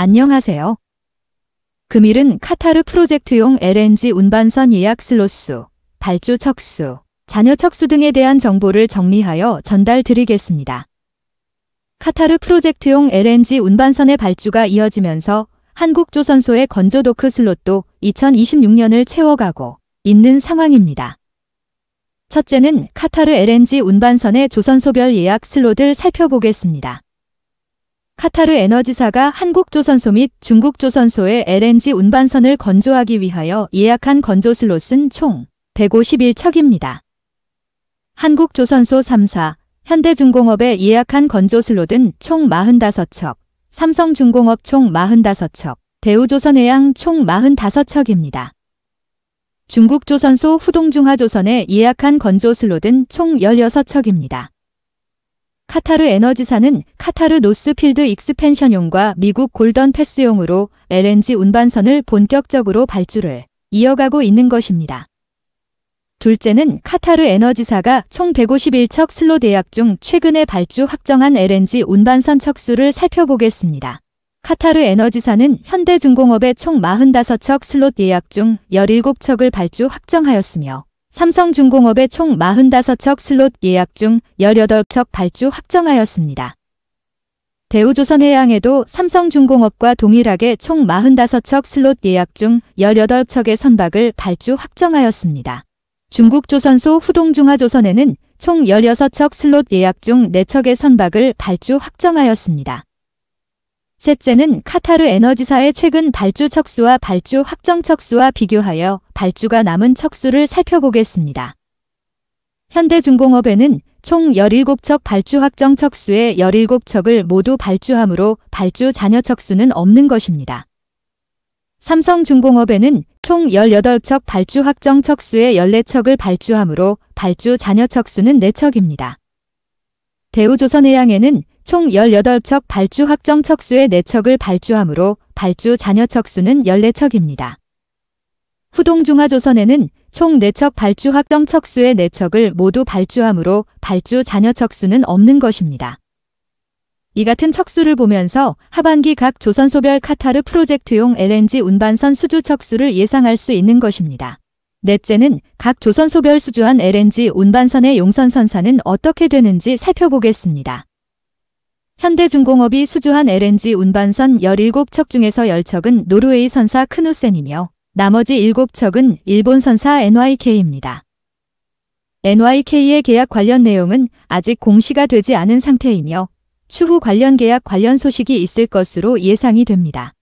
안녕하세요. 금일은 카타르 프로젝트용 LNG 운반선 예약 슬롯 수, 발주 척수, 잔여 척수 등에 대한 정보를 정리하여 전달 드리겠습니다. 카타르 프로젝트용 LNG 운반선의 발주가 이어지면서 한국조선소의 건조도크 슬롯도 2026년을 채워가고 있는 상황입니다. 첫째는 카타르 LNG 운반선의 조선소별 예약 슬롯을 살펴보겠습니다. 카타르 에너지사가 한국조선소 및 중국조선소의 LNG 운반선을 건조하기 위하여 예약한 건조슬롯은총 151척입니다. 한국조선소 3사, 현대중공업에 예약한 건조슬롯은총 45척, 삼성중공업 총 45척, 대우조선해양 총 45척입니다. 중국조선소 후동중화조선에 예약한 건조슬롯은총 16척입니다. 카타르 에너지사는 카타르 노스필드 익스펜션용과 미국 골던 패스용으로 LNG 운반선을 본격적으로 발주를 이어가고 있는 것입니다. 둘째는 카타르 에너지사가 총 151척 슬로 대약 중 최근에 발주 확정한 LNG 운반선 척수를 살펴보겠습니다. 카타르 에너지사는 현대중공업의 총 45척 슬롯 예약 중 17척을 발주 확정하였으며 삼성중공업의 총 45척 슬롯 예약 중 18척 발주 확정하였습니다. 대우조선해양에도 삼성중공업과 동일하게 총 45척 슬롯 예약 중 18척의 선박을 발주 확정하였습니다. 중국조선소 후동중화조선에는 총 16척 슬롯 예약 중 4척의 선박을 발주 확정하였습니다. 셋째는 카타르 에너지사의 최근 발주 척수와 발주 확정 척수와 비교하여 발주가 남은 척수를 살펴보겠습니다. 현대중공업에는 총 17척 발주 확정 척수의 17척을 모두 발주함으로 발주 잔여 척수는 없는 것입니다. 삼성중공업에는 총 18척 발주 확정 척수의 14척을 발주함으로 발주 잔여 척수는 4척입니다. 대우조선해양에는 총 18척 발주 확정 척수의 4척을 발주함으로 발주 잔여 척수는 14척입니다. 후동중화조선에는 총내척 네 발주 학경 척수의 내척을 네 모두 발주하므로 발주 자녀 척수는 없는 것입니다. 이 같은 척수를 보면서 하반기 각 조선소별 카타르 프로젝트용 LNG 운반선 수주 척수를 예상할 수 있는 것입니다. 넷째는 각 조선소별 수주한 LNG 운반선의 용선선사는 어떻게 되는지 살펴보겠습니다. 현대중공업이 수주한 LNG 운반선 17척 중에서 10척은 노르웨이 선사 크누센이며 나머지 7척은 일본 선사 NYK입니다. NYK의 계약 관련 내용은 아직 공시가 되지 않은 상태이며 추후 관련 계약 관련 소식이 있을 것으로 예상이 됩니다.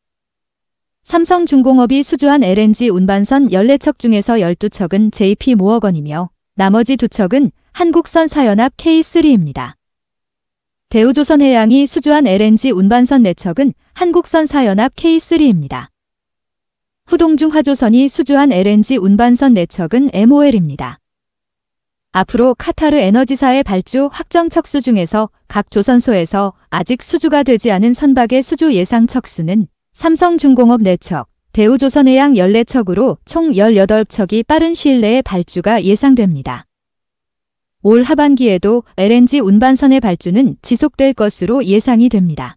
삼성중공업이 수주한 LNG 운반선 14척 중에서 12척은 JP 모어건이며 나머지 2척은 한국선사연합 K3입니다. 대우조선해양이 수주한 LNG 운반선 4척은 한국선사연합 K3입니다. 후동중 화조선이 수주한 LNG 운반선 내척은 MOL입니다. 앞으로 카타르 에너지사의 발주 확정 척수 중에서 각 조선소에서 아직 수주가 되지 않은 선박의 수주 예상 척수는 삼성중공업 내척, 대우조선해양 14척으로 총 18척이 빠른 시일 내에 발주가 예상됩니다. 올 하반기에도 LNG 운반선의 발주는 지속될 것으로 예상이 됩니다.